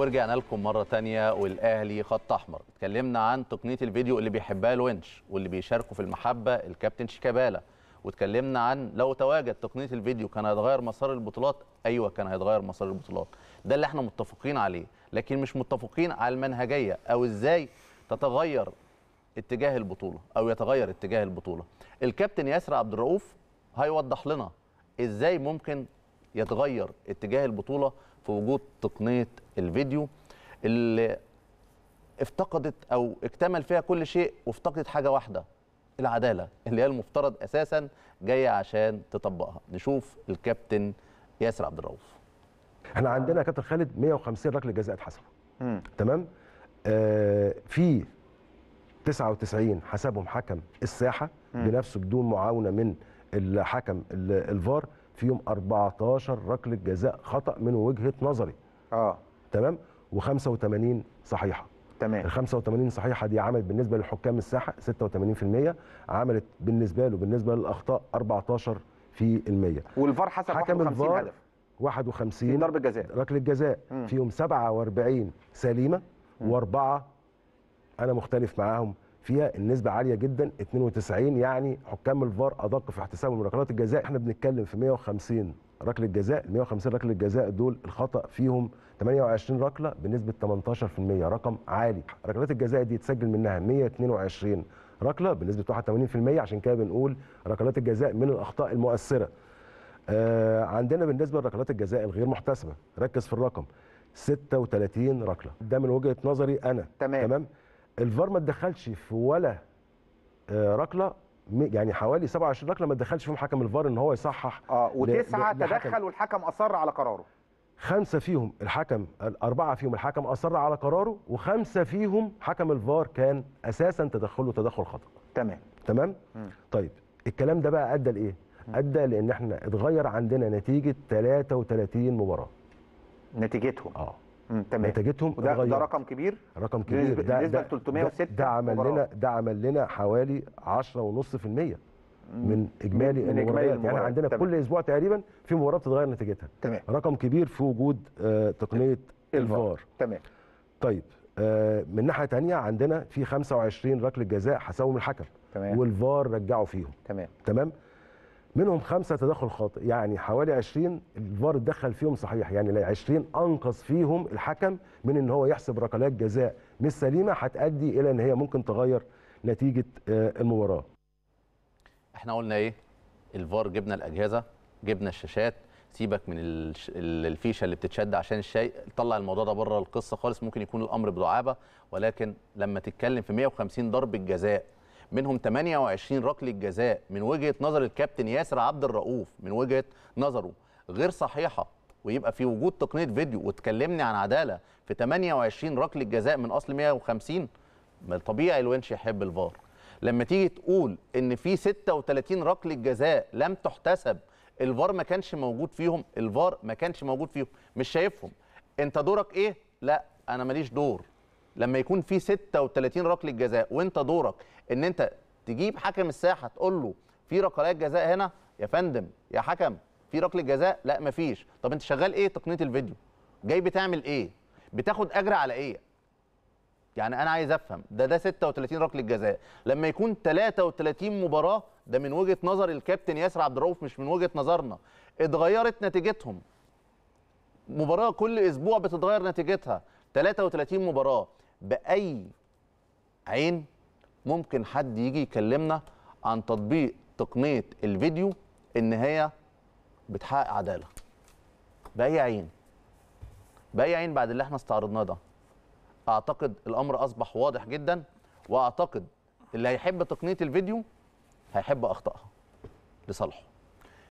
ورجعنا لكم مره تانية والاهلي خط احمر اتكلمنا عن تقنيه الفيديو اللي بيحبها الونش واللي بيشاركوا في المحبه الكابتن شيكابالا واتكلمنا عن لو تواجد تقنيه الفيديو كان هيتغير مسار البطولات ايوه كان هيتغير مسار البطولات ده اللي احنا متفقين عليه لكن مش متفقين على المنهجيه او ازاي تتغير اتجاه البطوله او يتغير اتجاه البطوله الكابتن ياسر عبد الرؤوف هيوضح لنا ازاي ممكن يتغير اتجاه البطوله في وجود تقنيه الفيديو اللي افتقدت او اكتمل فيها كل شيء وافتقدت حاجه واحده العداله اللي هي المفترض اساسا جايه عشان تطبقها نشوف الكابتن ياسر عبد الرؤوف احنا عندنا يا كابتن خالد 150 ركله جزاء اتحسبوا تمام آه في 99 حسبهم حكم الساحه مم. بنفسه بدون معاونه من الحكم الفار فيهم 14 ركله جزاء خطا من وجهه نظري اه تمام و85 صحيحه تمام ال 85 صحيحه دي عملت بالنسبه للحكام الساحه 86% عملت بالنسبه له بالنسبه للاخطاء 14% في المية والفار حسب حكم الفار هدف 51 ضربه جزاء ركله جزاء فيهم 47 سليمه واربعه انا مختلف معاهم فيها النسبة عالية جدا 92 يعني حكام الفار أدق في احتساب ركلات الجزاء احنا بنتكلم في 150 ركله جزاء 150 ركله جزاء دول الخطا فيهم 28 ركله بنسبه 18% رقم عالي ركلات الجزاء دي اتسجل منها 122 ركله بنسبه 81% عشان كده بنقول ركلات الجزاء من الاخطاء المؤثره آه عندنا بالنسبه لركلات الجزاء الغير محتسبه ركز في الرقم 36 ركله ده من وجهه نظري انا تمام, تمام؟ الفار ما تدخلش في ولا آه ركله يعني حوالي 27 ركله ما تدخلش فيهم حكم الفار ان هو يصحح اه وتسعه تدخل والحكم اصر على قراره خمسه فيهم الحكم الاربعه فيهم الحكم اصر على قراره وخمسه فيهم حكم الفار كان اساسا تدخله تدخل خطا تمام تمام م. طيب الكلام ده بقى ادى لايه ادى لان احنا اتغير عندنا نتيجه 33 مباراه نتيجتهم اه تمام نتيجتهم ده, ده رقم كبير رقم كبير ده ده, 306 ده عمل لنا ده عمل لنا حوالي 10.5% من اجمالي من المباريات يعني عندنا تمام. كل اسبوع تقريبا في مباراه بتتغير نتيجتها تمام رقم كبير في وجود آه تقنيه الفار تمام طيب آه من ناحيه ثانيه عندنا في 25 ركله جزاء حسبهم الحكم تمام والفار رجعوا فيهم تمام تمام منهم خمسه تدخل خاطئ يعني حوالي 20 الفار اتدخل فيهم صحيح يعني 20 انقذ فيهم الحكم من ان هو يحسب ركلات جزاء مش سليمه هتؤدي الى ان هي ممكن تغير نتيجه آه، المباراه. احنا قلنا ايه؟ الفار جبنا الاجهزه جبنا الشاشات سيبك من الفيشه اللي بتتشد عشان الشيء طلع الموضوع ده بره القصه خالص ممكن يكون الامر بدعابه ولكن لما تتكلم في 150 ضربه جزاء منهم 28 ركله جزاء من وجهه نظر الكابتن ياسر عبد الرؤوف من وجهه نظره غير صحيحه ويبقى في وجود تقنيه فيديو وتكلمني عن عداله في 28 ركله جزاء من اصل 150 ما طبيعي الونش يحب الفار لما تيجي تقول ان في 36 ركله جزاء لم تحتسب الفار ما كانش موجود فيهم الفار ما كانش موجود فيهم مش شايفهم انت دورك ايه لا انا ماليش دور لما يكون في 36 ركله جزاء وانت دورك ان انت تجيب حكم الساحه تقول له في ركلات جزاء هنا يا فندم يا حكم في ركله جزاء لا مفيش طب انت شغال ايه تقنيه الفيديو جاي بتعمل ايه بتاخد اجر على ايه يعني انا عايز افهم ده ده 36 ركله جزاء لما يكون 33 مباراه ده من وجهه نظر الكابتن ياسر عبد الرؤوف مش من وجهه نظرنا اتغيرت نتيجتهم مباراه كل اسبوع بتتغير نتيجتها 33 مباراه باي عين ممكن حد يجي يكلمنا عن تطبيق تقنيه الفيديو ان هي بتحقق عداله باي عين باي عين بعد اللي احنا استعرضناه ده اعتقد الامر اصبح واضح جدا واعتقد اللي هيحب تقنيه الفيديو هيحب اخطائها لصالحه